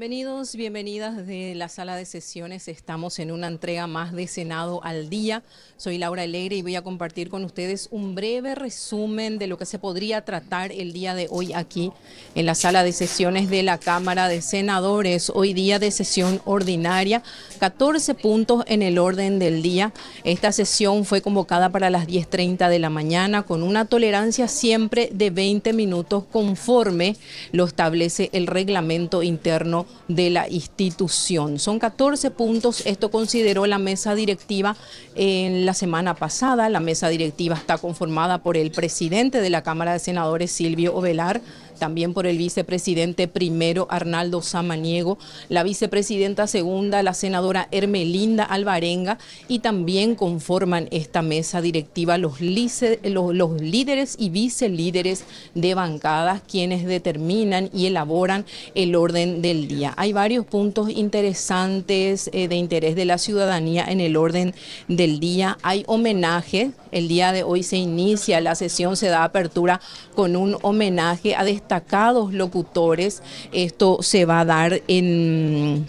Bienvenidos, bienvenidas de la sala de sesiones. Estamos en una entrega más de Senado al Día. Soy Laura Alegre y voy a compartir con ustedes un breve resumen de lo que se podría tratar el día de hoy aquí en la sala de sesiones de la Cámara de Senadores. Hoy día de sesión ordinaria, 14 puntos en el orden del día. Esta sesión fue convocada para las 10.30 de la mañana con una tolerancia siempre de 20 minutos conforme lo establece el reglamento interno de la institución. Son 14 puntos, esto consideró la mesa directiva en la semana pasada. La mesa directiva está conformada por el presidente de la Cámara de Senadores, Silvio Ovelar, también por el vicepresidente primero Arnaldo Samaniego, la vicepresidenta segunda, la senadora Hermelinda Alvarenga, y también conforman esta mesa directiva los, los, líderes y vicelíderes de bancadas, quienes determinan y elaboran el orden del día. Hay varios puntos interesantes eh, de interés de la ciudadanía en el orden del día. Hay homenaje, el día de hoy se inicia la sesión, se da apertura con un homenaje a destacados locutores. Esto se va a dar en,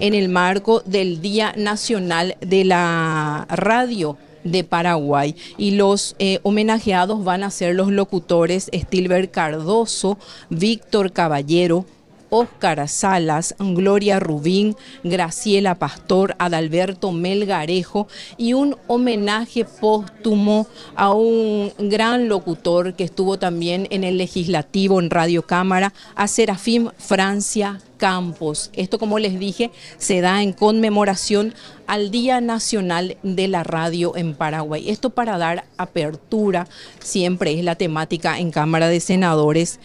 el marco del Día Nacional de la Radio de Paraguay y los eh, homenajeados van a ser los locutores Stilber Cardoso, Víctor Caballero, Óscar Salas, Gloria Rubín, Graciela Pastor, Adalberto Melgarejo y un homenaje póstumo a un gran locutor que estuvo también en el legislativo en Radio Cámara, a Serafim Francia campos. Esto, como les dije, se da en conmemoración al Día Nacional de la Radio en Paraguay. Esto para dar apertura, siempre es la temática en Cámara de Senadores,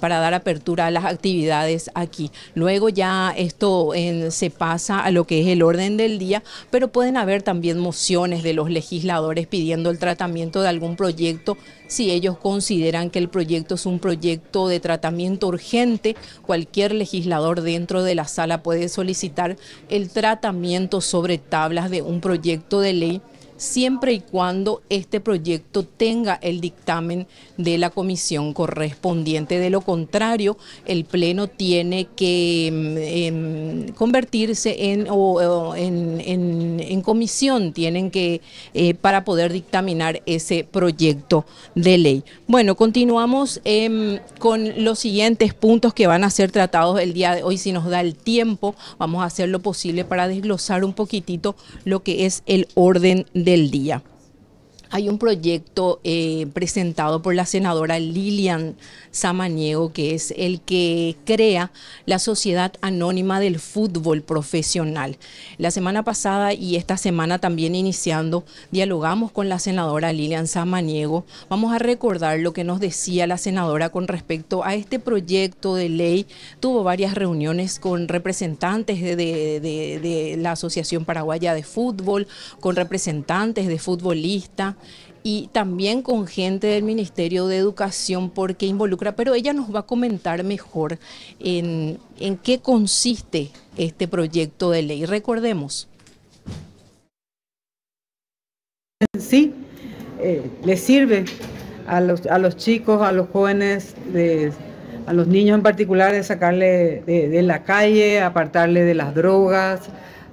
para dar apertura a las actividades aquí. Luego ya esto se pasa a lo que es el orden del día, pero pueden haber también mociones de los legisladores pidiendo el tratamiento de algún proyecto si ellos consideran que el proyecto es un proyecto de tratamiento urgente, cualquier legislador dentro de la sala puede solicitar el tratamiento sobre tablas de un proyecto de ley siempre y cuando este proyecto tenga el dictamen de la comisión correspondiente. De lo contrario, el Pleno tiene que mm, em, convertirse en, en, comisión, tienen que, eh, para poder dictaminar ese proyecto de ley. Bueno, continuamos em, con los siguientes puntos que van a ser tratados el día de hoy. Si nos da el tiempo, vamos a hacer lo posible para desglosar un poquitito lo que es el orden de el día. Hay un proyecto eh, presentado por la senadora Lilian Samaniego, que es el que crea la Sociedad Anónima del Fútbol Profesional. La semana pasada y esta semana también iniciando, dialogamos con la senadora Lilian Samaniego. Vamos a recordar lo que nos decía la senadora con respecto a este proyecto de ley. Tuvo varias reuniones con representantes de, de la Asociación Paraguaya de Fútbol, con representantes de futbolistas y también con gente del Ministerio de Educación porque involucra, pero ella nos va a comentar mejor en, qué consiste este proyecto de ley. Recordemos. Sí, eh, le sirve a los, chicos, a los jóvenes, a los niños en particular, de sacarle de, de la calle, apartarle de las drogas,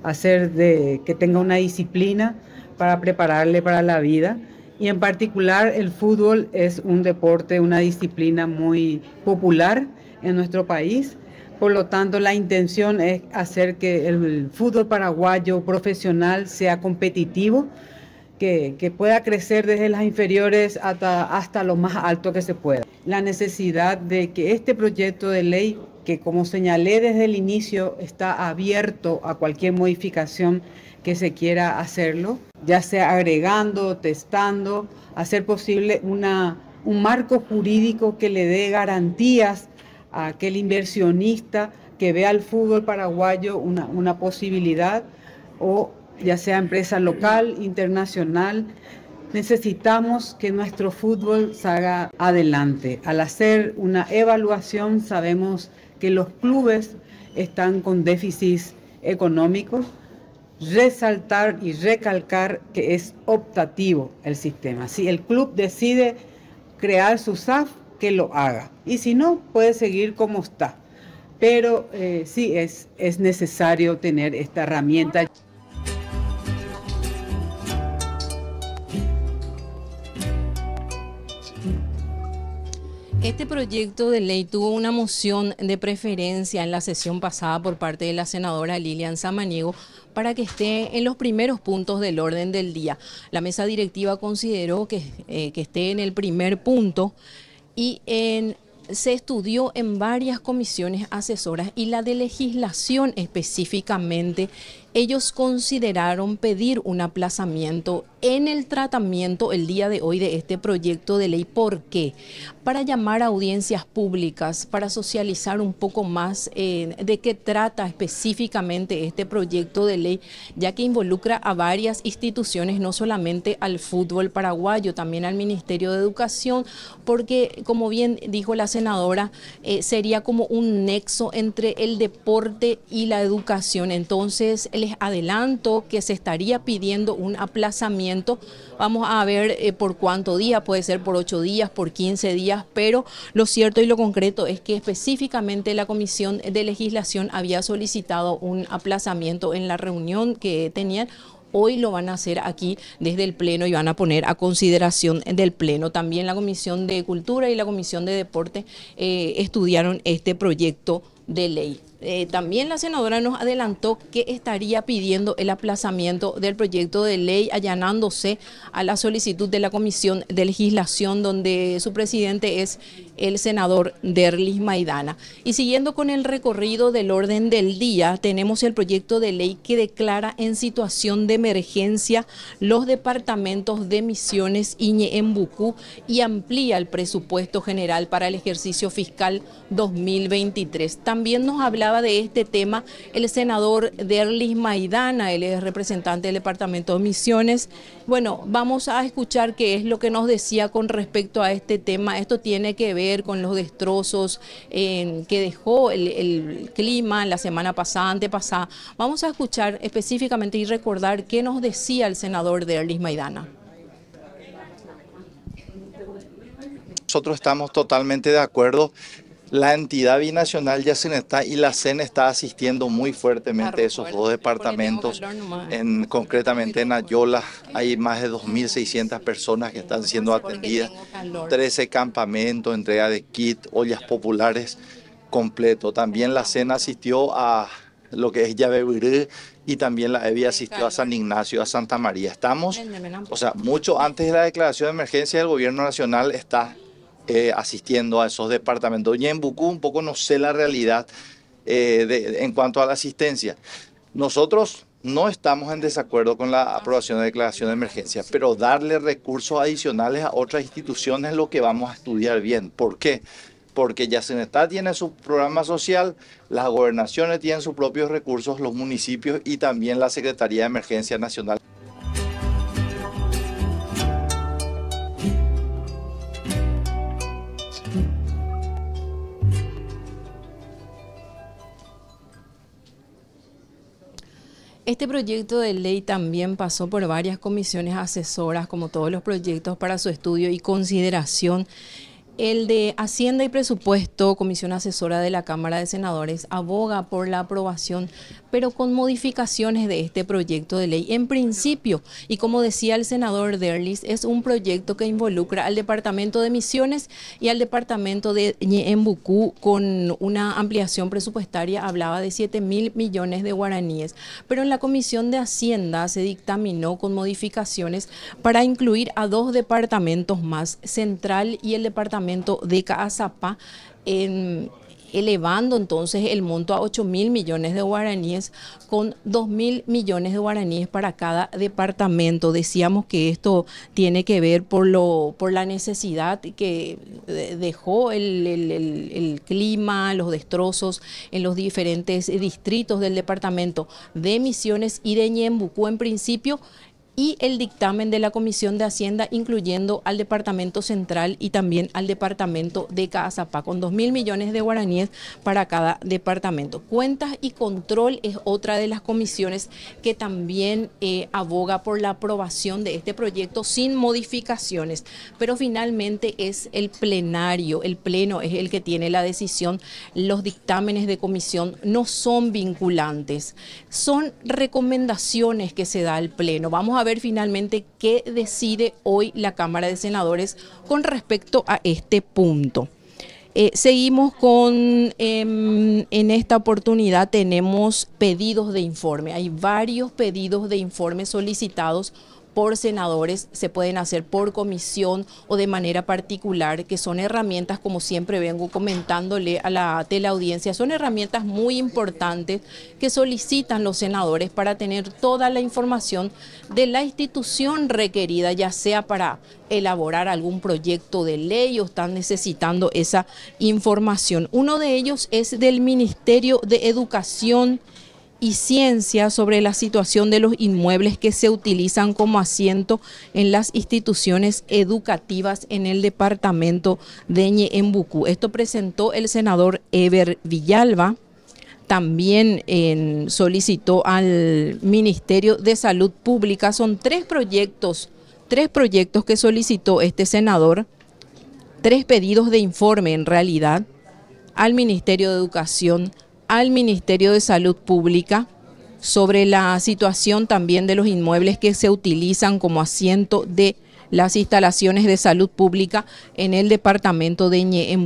hacer de, que tenga una disciplina para prepararle para la vida. Y en particular el fútbol es un deporte, una disciplina muy popular en nuestro país. Por lo tanto, la intención es hacer que el fútbol paraguayo profesional sea competitivo, que, pueda crecer desde las inferiores hasta, hasta lo más alto que se pueda. La necesidad de que este proyecto de ley que como señalé desde el inicio está abierto a cualquier modificación que se quiera hacerlo, ya sea agregando, testando, hacer posible una, un marco jurídico que le dé garantías a aquel inversionista que vea al fútbol paraguayo una, una posibilidad o ya sea empresa local, internacional, Necesitamos que nuestro fútbol salga adelante. Al hacer una evaluación sabemos que los clubes están con déficits económicos, resaltar y recalcar que es optativo el sistema. Si el club decide crear su SAF, que lo haga. Y si no, puede seguir como está. Pero eh, sí es, es necesario tener esta herramienta. Este proyecto de ley tuvo una moción de preferencia en la sesión pasada por parte de la senadora Lilian Samaniego para que esté en los primeros puntos del orden del día. La mesa directiva consideró que, eh, que esté en el primer punto y se estudió en varias comisiones asesoras y la de legislación específicamente ellos consideraron pedir un aplazamiento en el tratamiento el día de hoy de este proyecto de ley. ¿Por qué? Para llamar a audiencias públicas, para socializar un poco más eh, de qué trata específicamente este proyecto de ley, ya que involucra a varias instituciones, no solamente al fútbol paraguayo, también al Ministerio de Educación, porque como bien dijo la senadora, eh, sería como un nexo entre el deporte y la educación. Entonces, les adelanto que se estaría pidiendo un aplazamiento. Vamos a ver eh, por cuánto día, puede ser por ocho días, por 15 días, pero lo cierto y lo concreto es que específicamente la Comisión de Legislación había solicitado un aplazamiento en la reunión que tenían hoy lo van a hacer aquí desde el Pleno y van a poner a consideración del Pleno. También la Comisión de Cultura y la Comisión de Deporte eh, estudiaron este proyecto de ley. Eh, también la senadora nos adelantó que estaría pidiendo el aplazamiento del proyecto de ley, allanándose a la solicitud de la Comisión de Legislación, donde su presidente es el senador Derlis Maidana. Y siguiendo con el recorrido del orden del día, tenemos el proyecto de ley que declara en situación de emergencia los departamentos de Misiones Iñe en Bucú y amplía el presupuesto general para el ejercicio fiscal 2023. También nos habla de este tema el senador Derlis Maidana, él es representante del Departamento de Misiones. Bueno, vamos a escuchar qué es lo que nos decía con respecto a este tema. Esto tiene que ver con los destrozos que dejó el, clima la semana pasada, antepasada. Vamos a escuchar específicamente y recordar qué nos decía el senador Erlis Maidana. Nosotros estamos totalmente de acuerdo la entidad binacional ya se está y la CEN está asistiendo muy fuertemente a esos dos departamentos, en, concretamente en Ayola hay más de 2.600 personas que están siendo atendidas, 13 campamentos, entrega de kit, ollas populares completo. También la CEN asistió a lo que es Yabebirú y también la EBI asistió a San Ignacio, a Santa María. Estamos, o sea, mucho antes de la declaración de emergencia del gobierno nacional está eh, asistiendo a esos departamentos. Y en Bucú un poco no sé la realidad eh, en cuanto a la asistencia. Nosotros no estamos en desacuerdo con la aprobación de declaración de emergencia, pero darle recursos adicionales a otras instituciones es lo que vamos a estudiar bien. ¿Por qué? Porque está, tiene su programa social, las gobernaciones tienen sus propios recursos, los municipios y también la Secretaría de Emergencia Nacional. Este proyecto de ley también pasó por varias comisiones asesoras, como todos los proyectos, para su estudio y consideración el de Hacienda y Presupuesto, Comisión Asesora de la Cámara de Senadores, aboga por la aprobación, pero con modificaciones de este proyecto de ley. En principio, y como decía el senador Derlis, es un proyecto que involucra al Departamento de Misiones y al Departamento de Ñembucú con una ampliación presupuestaria, hablaba de 7 mil millones de guaraníes. Pero en la Comisión de Hacienda se dictaminó con modificaciones para incluir a dos departamentos más, Central y el Departamento de Caazapá, en elevando entonces el monto a 8 mil millones de guaraníes con 2 mil millones de guaraníes para cada departamento. Decíamos que esto tiene que ver por, lo, por la necesidad que dejó el, clima, los destrozos en los diferentes distritos del departamento de Misiones y de Ñembucú en principio y el dictamen de la Comisión de Hacienda, incluyendo al Departamento Central y también al Departamento de Casapa con dos mil millones de guaraníes para cada departamento. Cuentas y control es otra de las comisiones que también eh, aboga por la aprobación de este proyecto sin modificaciones, pero finalmente es el plenario, el pleno es el que tiene la decisión, los dictámenes de comisión no son vinculantes, son recomendaciones que se da al pleno. Vamos a ver finalmente qué decide hoy la Cámara de Senadores con respecto a este punto. Eh, seguimos con, em, en esta oportunidad tenemos pedidos de informe. Hay varios pedidos de informe solicitados por senadores, se pueden hacer por comisión o de manera particular, que son herramientas, como siempre vengo comentándole a la teleaudiencia, son herramientas muy importantes que solicitan los senadores para tener toda la información de la institución requerida, ya sea para elaborar algún proyecto de ley o están necesitando esa información. Uno de ellos es del Ministerio de Educación y ciencia sobre la situación de los inmuebles que se utilizan como asiento en las instituciones educativas en el departamento de Ñeembucú. Esto presentó el senador Eber Villalba. También solicitó al Ministerio de Salud Pública. Son tres proyectos, tres proyectos que solicitó este senador, tres pedidos de informe en realidad al Ministerio de Educación al Ministerio de Salud Pública sobre la situación también de los inmuebles que se utilizan como asiento de las instalaciones de salud pública en el departamento de Ñe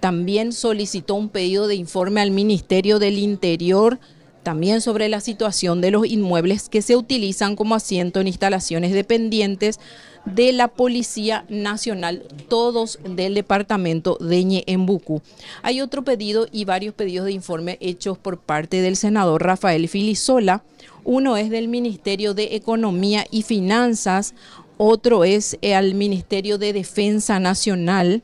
También solicitó un pedido de informe al Ministerio del Interior también sobre la situación de los inmuebles que se utilizan como asiento en instalaciones dependientes de la Policía Nacional, todos del departamento de Ñeembucú. Hay otro pedido y varios pedidos de informe hechos por parte del senador Rafael Filisola. Uno es del Ministerio de Economía y Finanzas, otro es al Ministerio de Defensa Nacional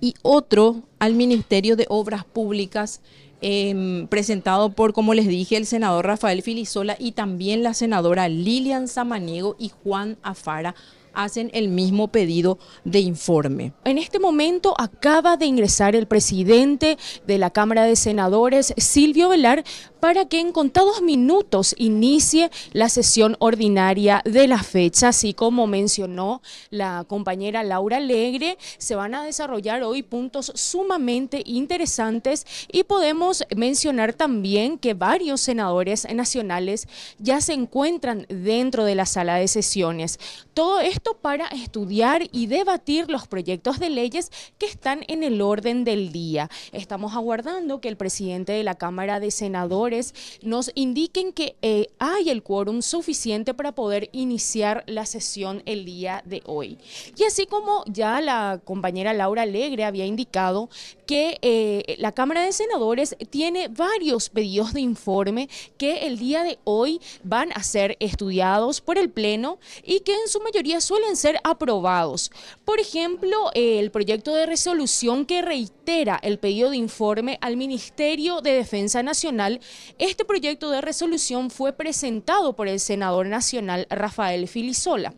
y otro al Ministerio de Obras Públicas. Em, presentado por, como les dije, el senador Rafael Filisola y también la senadora Lilian Samaniego y Juan Afara hacen el mismo pedido de informe. En este momento acaba de ingresar el presidente de la Cámara de Senadores, Silvio Velar, para que en contados minutos inicie la sesión ordinaria de la fecha, así como mencionó la compañera Laura Alegre, se van a desarrollar hoy puntos sumamente interesantes y podemos mencionar también que varios senadores nacionales ya se encuentran dentro de la sala de sesiones. Todo esto para estudiar y debatir los proyectos de leyes que están en el orden del día. Estamos aguardando que el presidente de la Cámara de Senadores nos indiquen que eh, hay el quórum suficiente para poder iniciar la sesión el día de hoy. Y así como ya la compañera Laura Alegre había indicado que eh, la Cámara de Senadores tiene varios pedidos de informe que el día de hoy van a ser estudiados por el Pleno y que en su mayoría suelen ser aprobados. Por ejemplo, el proyecto de resolución que reitera el pedido de informe al Ministerio de Defensa Nacional este proyecto de resolución fue presentado por el senador nacional Rafael Filisola.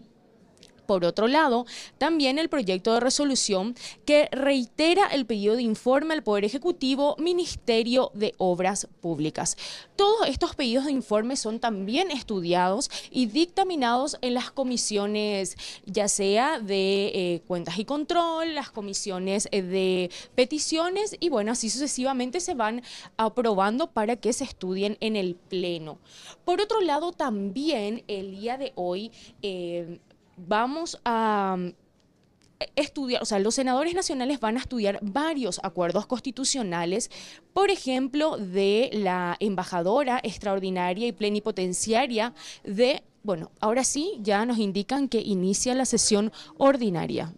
Por otro lado, también el proyecto de resolución que reitera el pedido de informe al Poder Ejecutivo, Ministerio de Obras Públicas. Todos estos pedidos de informe son también estudiados y dictaminados en las comisiones, ya sea de eh, cuentas y control, las comisiones eh, de peticiones y bueno, así sucesivamente se van aprobando para que se estudien en el Pleno. Por otro lado, también el día de hoy... Eh, vamos a um, estudiar, o sea, los senadores nacionales van a estudiar varios acuerdos constitucionales, por ejemplo, de la embajadora extraordinaria y plenipotenciaria de, bueno, ahora sí ya nos indican que inicia la sesión ordinaria.